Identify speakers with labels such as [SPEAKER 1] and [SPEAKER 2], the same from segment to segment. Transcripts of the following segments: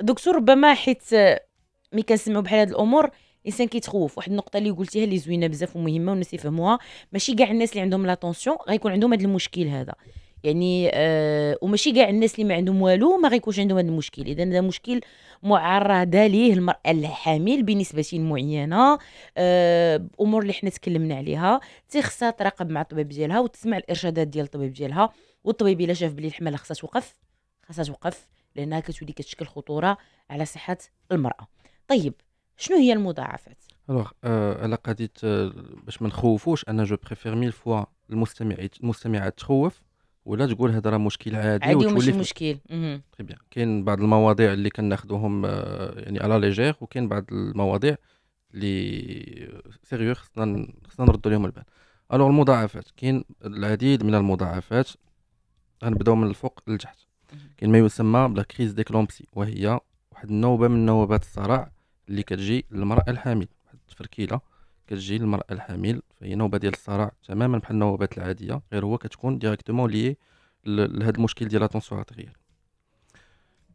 [SPEAKER 1] دكتور ربما حيت آه، ملي كنسمعوا بحال هاد الامور الانسان كيتخوف واحد النقطه اللي قلتيها اللي زوينه بزاف ومهمه والناس يفهموها ماشي كاع الناس اللي عندهم لاتونسيون غيكون عندهم هذا المشكل هذا يعني آه وماشي كاع الناس اللي ما عندهم والو ما غيكونش عندهم هذا المشكل اذا هذا مشكل معرضه ليه المراه الحامل بنسبه معينه آه امور اللي حنا تكلمنا عليها تيخصها تراقب مع الطبيب ديالها وتسمع الارشادات ديال الطبيب ديالها والطبيب الا شاف بلي الحمل خصها توقف خصها توقف لانها كتولي كتشكل خطوره على صحه المراه طيب شنو هي المضاعفات
[SPEAKER 2] الوغ euh, على قضيه آه، باش ما نخوفوش انا جو بريفير ميل فوا المستمع المستمعات تخوف ولا تقول هذا راه مشكل عادي عادي وماشي مشكل تري بيان كاين بعض المواضيع اللي كناخذوهم آه، يعني على ليجير وكاين بعض المواضيع اللي سيريو آه، خصنا خصنا نردو لهم البال الوغ المضاعفات كاين العديد من المضاعفات غنبداو من الفوق لتحت كاين ما يسمى بلا كريز ديكلومبسي وهي واحد النوبه من نوبات الصرع اللي كتجي للمراه الحامل واحد التفركيله كتجي للمراه الحامل فهي نوبه ديال الصرع تماما بحال النوبات العاديه غير هو كتكون ديريكتومون لي لهاد المشكل ديال لا ارتيريال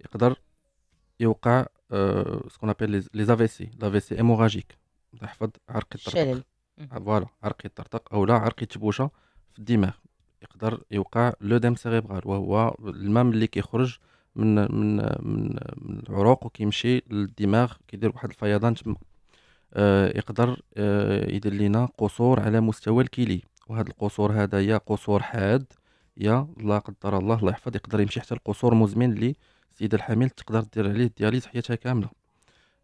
[SPEAKER 2] يقدر يوقع أه سكون ابل لي زافيسي لافيسي ايموراجيك تحفظ عرق الطرطق آه، فوالا عرق الطرطق اولا عرق التبوشه في الدماغ يقدر يوقع لوديم سيريبرال وهو الماء اللي كيخرج من من من, من العروق وكيمشي للدماغ كيدير واحد الفيضان تما آه، يقدر آه، يدير لينا قصور على مستوى الكلي وهذا القصور هذا يا قصور حاد يا لا قدر الله الله يحفظ يقدر يمشي حتى لقصور مزمن اللي السيده الحامل تقدر دير عليه الدياليز حياتها كامله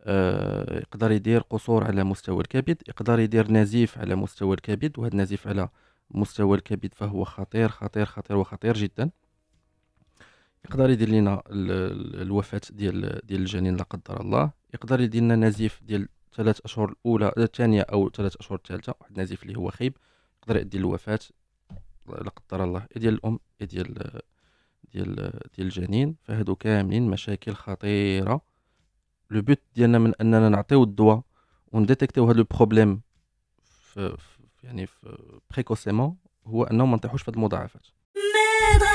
[SPEAKER 2] آه يقدر يدير قصور على مستوى الكبد يقدر يدير نزيف على مستوى الكبد وهذا النزيف على مستوى الكبد فهو خطير خطير خطير وخطير جدا يقدر يدير لنا الوفاه ديال ديال الجنين لا قدر الله يقدر يدير لنا نزيف ديال ثلاث اشهر الاولى آه، الثانيه او ثلاث اشهر الثالثه واحد النزيف اللي هو خيب يقدر يؤدي للوفاه لا قدر الله يا ديال الام يا ديال ديال ديال الجنين فهادو كاملين مشاكل خطيره لو بوت ديالنا من اننا نعطيو الدواء ونديتيكتيو هاد لو بروبليم في يعني بريكوسيمون هو انهم ما نطيحوش في المضاعفات